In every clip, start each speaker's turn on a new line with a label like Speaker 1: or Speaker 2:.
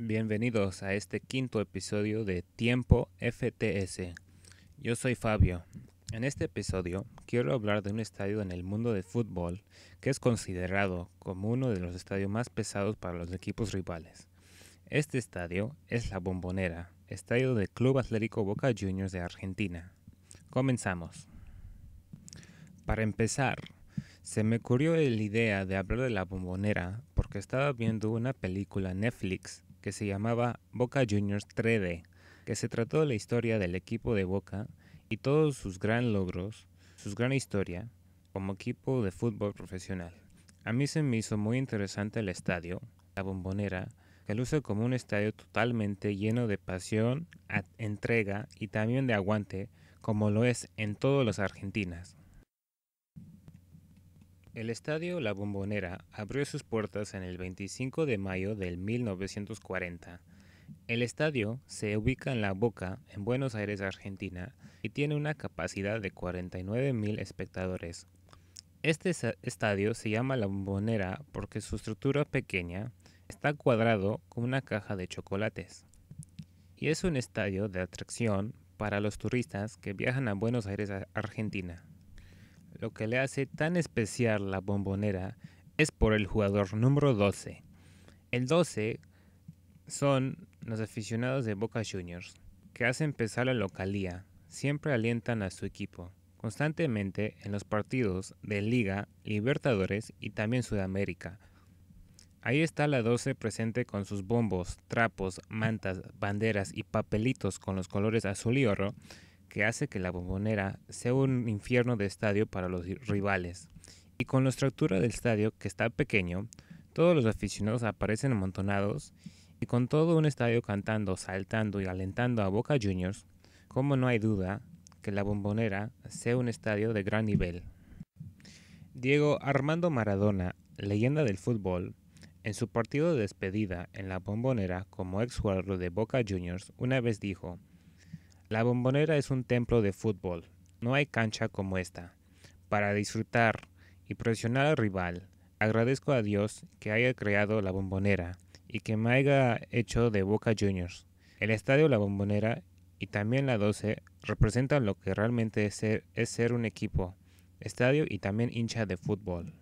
Speaker 1: Bienvenidos a este quinto episodio de Tiempo FTS. Yo soy Fabio. En este episodio quiero hablar de un estadio en el mundo de fútbol que es considerado como uno de los estadios más pesados para los equipos rivales. Este estadio es la Bombonera, estadio del Club Atlético Boca Juniors de Argentina. Comenzamos. Para empezar, se me ocurrió la idea de hablar de la Bombonera porque estaba viendo una película Netflix se llamaba Boca Juniors 3D, que se trató de la historia del equipo de Boca y todos sus gran logros, su gran historia como equipo de fútbol profesional. A mí se me hizo muy interesante el estadio, la bombonera, que luce como un estadio totalmente lleno de pasión, entrega y también de aguante, como lo es en todas las argentinas. El estadio La Bombonera abrió sus puertas en el 25 de mayo del 1940. El estadio se ubica en La Boca, en Buenos Aires, Argentina, y tiene una capacidad de 49.000 espectadores. Este estadio se llama La Bombonera porque su estructura pequeña está cuadrado con una caja de chocolates. Y es un estadio de atracción para los turistas que viajan a Buenos Aires, Argentina lo que le hace tan especial la bombonera es por el jugador número 12. El 12 son los aficionados de Boca Juniors, que hacen pesar la localía, siempre alientan a su equipo, constantemente en los partidos de Liga, Libertadores y también Sudamérica. Ahí está la 12 presente con sus bombos, trapos, mantas, banderas y papelitos con los colores azul y oro, que hace que la bombonera sea un infierno de estadio para los rivales. Y con la estructura del estadio, que está pequeño, todos los aficionados aparecen amontonados y con todo un estadio cantando, saltando y alentando a Boca Juniors, como no hay duda que la bombonera sea un estadio de gran nivel. Diego Armando Maradona, leyenda del fútbol, en su partido de despedida en la bombonera como ex jugador de Boca Juniors, una vez dijo, la bombonera es un templo de fútbol. No hay cancha como esta. Para disfrutar y presionar al rival, agradezco a Dios que haya creado la bombonera y que me haya hecho de Boca Juniors. El estadio La Bombonera y también la 12 representan lo que realmente es ser, es ser un equipo, estadio y también hincha de fútbol.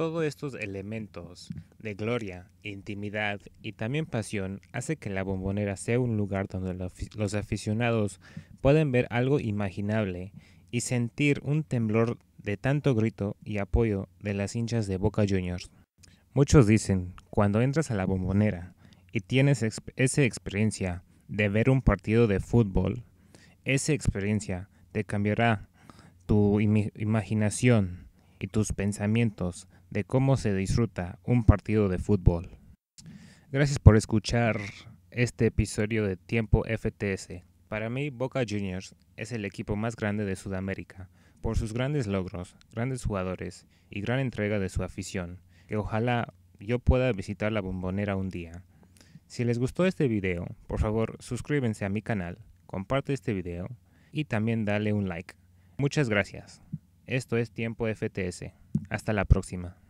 Speaker 1: Todos estos elementos de gloria, intimidad y también pasión hace que la bombonera sea un lugar donde los aficionados pueden ver algo imaginable y sentir un temblor de tanto grito y apoyo de las hinchas de Boca Juniors. Muchos dicen, cuando entras a la bombonera y tienes esa experiencia de ver un partido de fútbol, esa experiencia te cambiará tu imaginación y tus pensamientos de cómo se disfruta un partido de fútbol. Gracias por escuchar este episodio de Tiempo FTS. Para mí, Boca Juniors es el equipo más grande de Sudamérica, por sus grandes logros, grandes jugadores y gran entrega de su afición, que ojalá yo pueda visitar la bombonera un día. Si les gustó este video, por favor suscríbense a mi canal, comparte este video y también dale un like. Muchas gracias. Esto es Tiempo FTS. Hasta la próxima.